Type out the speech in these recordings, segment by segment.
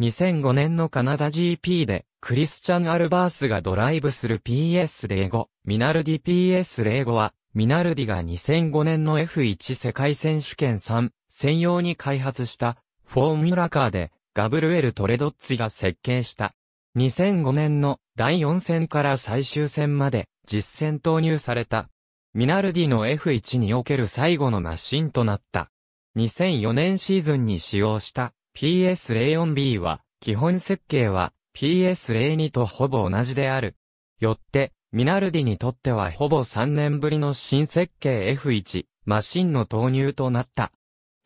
2005年のカナダ GP で、クリスチャン・アルバースがドライブする PS05、ミナルディ PS05 は、ミナルディが2005年の F1 世界選手権3専用に開発したフォーミュラカーでガブルエル・トレドッツィが設計した2005年の第4戦から最終戦まで実戦投入されたミナルディの F1 における最後のマシンとなった2004年シーズンに使用した PS04B は、基本設計は PS02 とほぼ同じである。よって、ミナルディにとってはほぼ3年ぶりの新設計 F1 マシンの投入となった。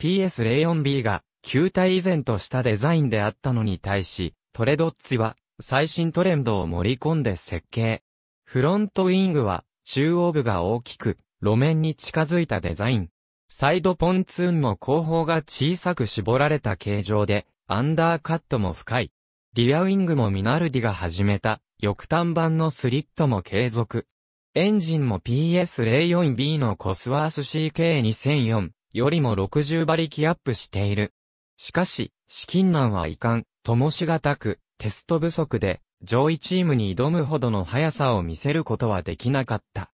PS04B が球体以前としたデザインであったのに対し、トレドッツは最新トレンドを盛り込んで設計。フロントウィングは中央部が大きく路面に近づいたデザイン。サイドポンツーンも後方が小さく絞られた形状で、アンダーカットも深い。リアウィングもミナルディが始めた、翼端版のスリットも継続。エンジンも PS04B のコスワース CK2004 よりも60馬力アップしている。しかし、資金難はいかん、ともしがたく、テスト不足で、上位チームに挑むほどの速さを見せることはできなかった。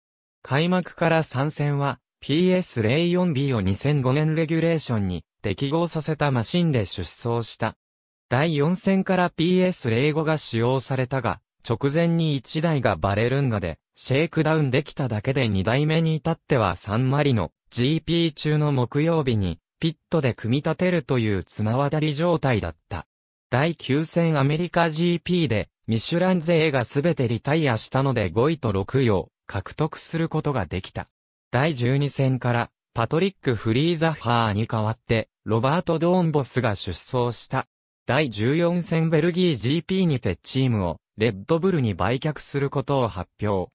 開幕から参戦は、PS04B を2005年レギュレーションに適合させたマシンで出走した。第4戦から PS05 が使用されたが、直前に1台がバレルンガで、シェイクダウンできただけで2台目に至ってはサンマリの GP 中の木曜日に、ピットで組み立てるという綱渡り状態だった。第9戦アメリカ GP で、ミシュラン勢がすべてリタイアしたので5位と6位を獲得することができた。第12戦からパトリック・フリーザハーに代わってロバート・ドーンボスが出走した。第14戦ベルギー GP にてチームをレッドブルに売却することを発表。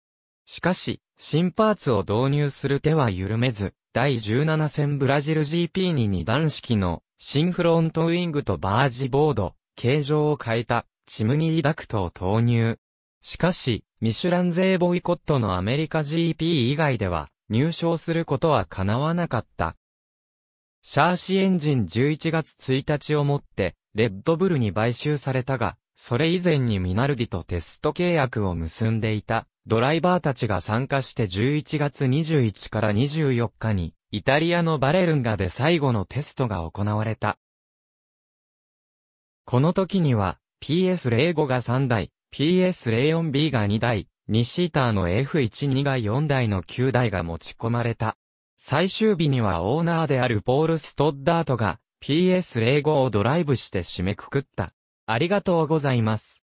しかし、新パーツを導入する手は緩めず、第17戦ブラジル GP に二段式の新フロントウィングとバージボード、形状を変えたチムニーダクトを投入。しかし、ミシュラン勢ボイコットのアメリカ GP 以外では、入賞することは叶わなかった。シャーシエンジン11月1日をもって、レッドブルに買収されたが、それ以前にミナルディとテスト契約を結んでいた、ドライバーたちが参加して11月21から24日に、イタリアのバレルンガで最後のテストが行われた。この時には、PS05 が3台、PS04B が2台、2シーターの F12 が4台の9台が持ち込まれた。最終日にはオーナーであるポール・ストッダートが PS05 をドライブして締めくくった。ありがとうございます。